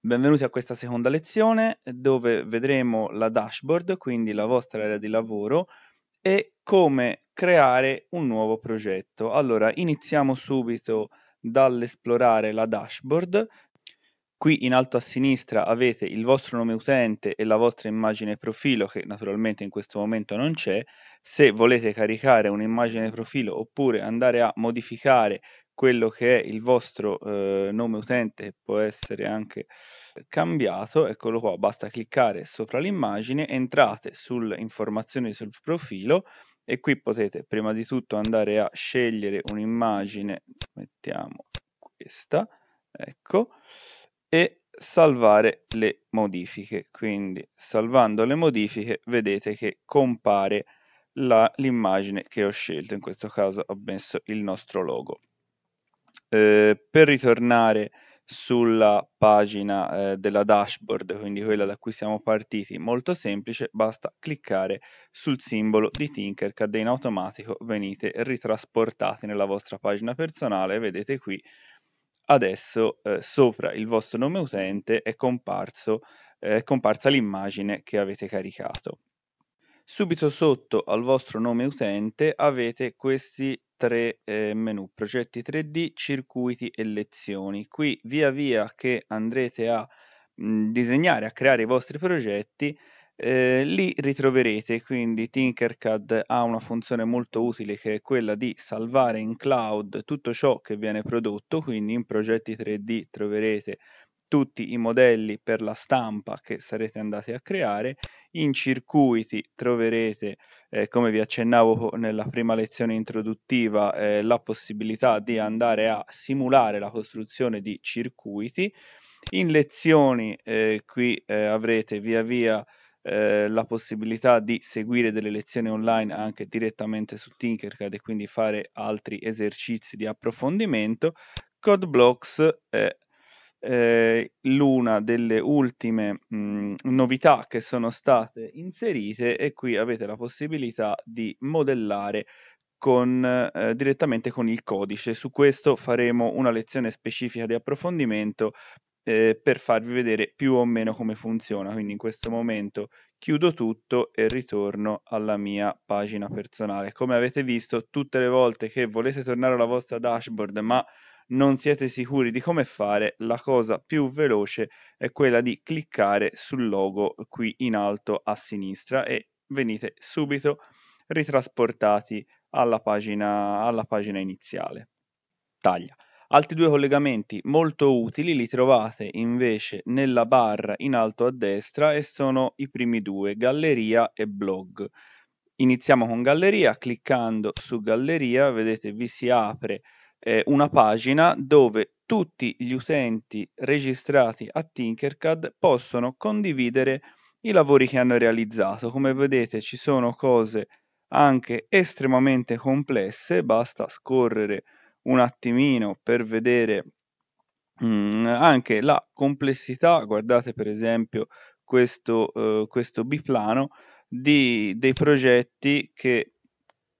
Benvenuti a questa seconda lezione eh, dove vedremo la dashboard, quindi la vostra area di lavoro e come creare un nuovo progetto. Allora, iniziamo subito dall'esplorare la dashboard. Qui in alto a sinistra avete il vostro nome utente e la vostra immagine profilo che naturalmente in questo momento non c'è. Se volete caricare un'immagine profilo oppure andare a modificare quello che è il vostro eh, nome utente che può essere anche cambiato, eccolo qua, basta cliccare sopra l'immagine, entrate sulle informazioni sul profilo e qui potete prima di tutto andare a scegliere un'immagine, mettiamo questa, ecco, e salvare le modifiche. Quindi salvando le modifiche vedete che compare l'immagine che ho scelto, in questo caso ho messo il nostro logo. Eh, per ritornare sulla pagina eh, della dashboard, quindi quella da cui siamo partiti, molto semplice, basta cliccare sul simbolo di Tinkercad e in automatico venite ritrasportati nella vostra pagina personale, vedete qui adesso eh, sopra il vostro nome utente è, comparso, eh, è comparsa l'immagine che avete caricato. Subito sotto al vostro nome utente avete questi tre eh, menu, progetti 3D, circuiti e lezioni. Qui via via che andrete a mh, disegnare, a creare i vostri progetti, eh, li ritroverete, quindi Tinkercad ha una funzione molto utile che è quella di salvare in cloud tutto ciò che viene prodotto, quindi in progetti 3D troverete tutti i modelli per la stampa che sarete andati a creare, in circuiti troverete eh, come vi accennavo nella prima lezione introduttiva, eh, la possibilità di andare a simulare la costruzione di circuiti. In lezioni eh, qui eh, avrete via via eh, la possibilità di seguire delle lezioni online anche direttamente su Tinkercad e quindi fare altri esercizi di approfondimento. CodeBlocks eh, eh, l'una delle ultime mh, novità che sono state inserite e qui avete la possibilità di modellare con, eh, direttamente con il codice. Su questo faremo una lezione specifica di approfondimento eh, per farvi vedere più o meno come funziona. Quindi in questo momento chiudo tutto e ritorno alla mia pagina personale. Come avete visto, tutte le volte che volete tornare alla vostra dashboard ma non siete sicuri di come fare, la cosa più veloce è quella di cliccare sul logo qui in alto a sinistra e venite subito ritrasportati alla pagina, alla pagina iniziale. Taglia. Altri due collegamenti molto utili li trovate invece nella barra in alto a destra e sono i primi due, galleria e blog. Iniziamo con galleria, cliccando su galleria, vedete vi si apre eh, una pagina dove tutti gli utenti registrati a Tinkercad possono condividere i lavori che hanno realizzato. Come vedete ci sono cose anche estremamente complesse, basta scorrere un attimino per vedere mh, mm, anche la complessità, guardate per esempio questo, eh, questo biplano, di, dei progetti che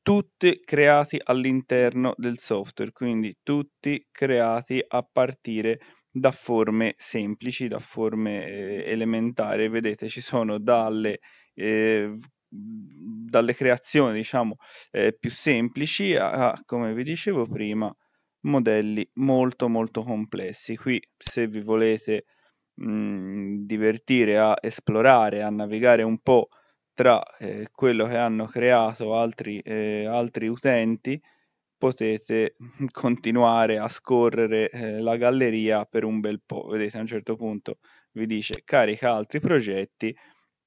tutti creati all'interno del software, quindi tutti creati a partire da forme semplici, da forme eh, elementari. Vedete, ci sono dalle, eh, dalle creazioni, diciamo, eh, più semplici a, a, come vi dicevo prima, modelli molto molto complessi. Qui, se vi volete mh, mm, divertire a esplorare, a navigare un po' tra eh, quello che hanno creato altri, eh, altri, utenti potete continuare a scorrere eh, la galleria per un bel po'. Vedete a un certo punto vi dice carica altri progetti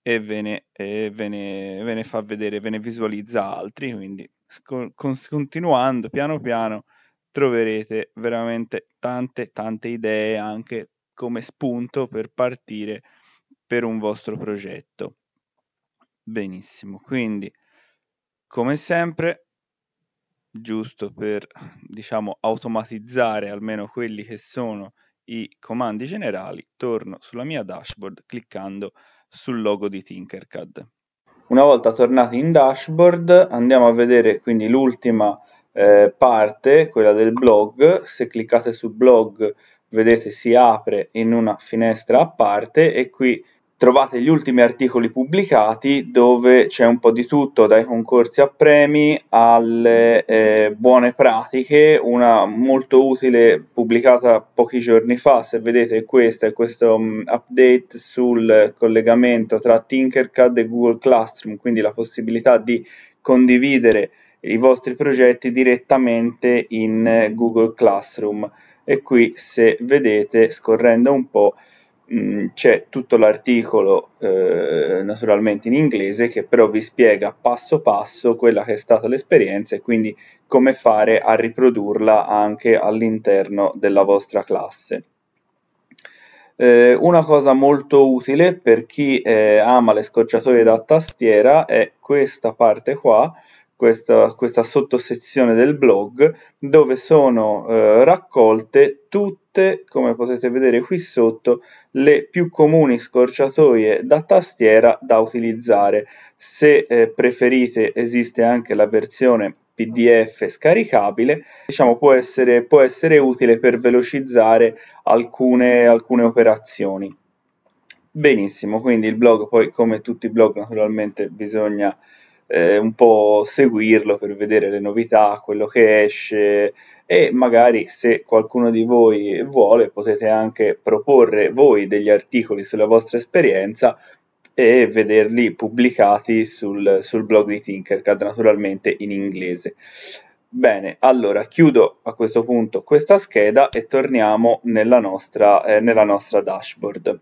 e ve ne, ve ne, ve ne fa vedere, ve ne visualizza altri, quindi sc- continuando piano piano troverete veramente tante tante idee anche come spunto per partire per un vostro progetto. Benissimo, quindi come sempre, giusto per diciamo automatizzare almeno quelli che sono i comandi generali, torno sulla mia dashboard cliccando sul logo di Tinkercad. Una volta tornati in dashboard andiamo a vedere quindi l'ultima eh, parte, quella del blog. Se cliccate su blog vedete si apre in una finestra a parte e qui trovate gli ultimi articoli pubblicati dove c'è un po' di tutto, dai concorsi a premi alle eh, buone pratiche, una molto utile pubblicata pochi giorni fa, se vedete questo è questo um, mm, update sul collegamento tra Tinkercad e Google Classroom, quindi la possibilità di condividere i vostri progetti direttamente in eh, Google Classroom e qui se vedete scorrendo un po' Mm, c'è tutto l'articolo eh, naturalmente in inglese che però vi spiega passo passo quella che è stata l'esperienza e quindi come fare a riprodurla anche all'interno della vostra classe eh, una cosa molto utile per chi eh, ama le scorciatoie da tastiera è questa parte qua questa, questa sottosezione del blog dove sono eh, raccolte tutte, come potete vedere qui sotto, le più comuni scorciatoie da tastiera da utilizzare. Se eh, preferite esiste anche la versione PDF scaricabile, diciamo può essere, può essere utile per velocizzare alcune, alcune operazioni. Benissimo, quindi il blog, poi come tutti i blog naturalmente bisogna eh, un po' seguirlo per vedere le novità, quello che esce e magari se qualcuno di voi vuole potete anche proporre voi degli articoli sulla vostra esperienza e vederli pubblicati sul, sul blog di Tinkercad naturalmente in inglese. Bene, allora chiudo a questo punto questa scheda e torniamo nella nostra, eh, nella nostra dashboard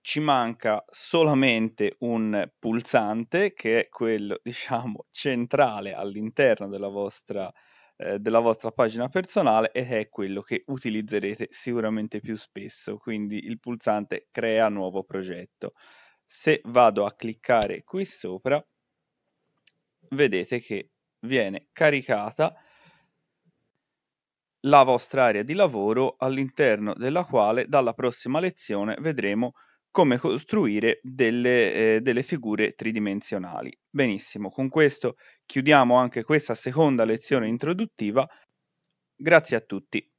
ci manca solamente un pulsante che è quello diciamo centrale all'interno della vostra, eh, della vostra pagina personale ed è quello che utilizzerete sicuramente più spesso quindi il pulsante crea nuovo progetto se vado a cliccare qui sopra vedete che viene caricata la vostra area di lavoro all'interno della quale dalla prossima lezione vedremo come costruire delle, eh, delle, figure tridimensionali. Benissimo, con questo chiudiamo anche questa seconda lezione introduttiva. Grazie a tutti.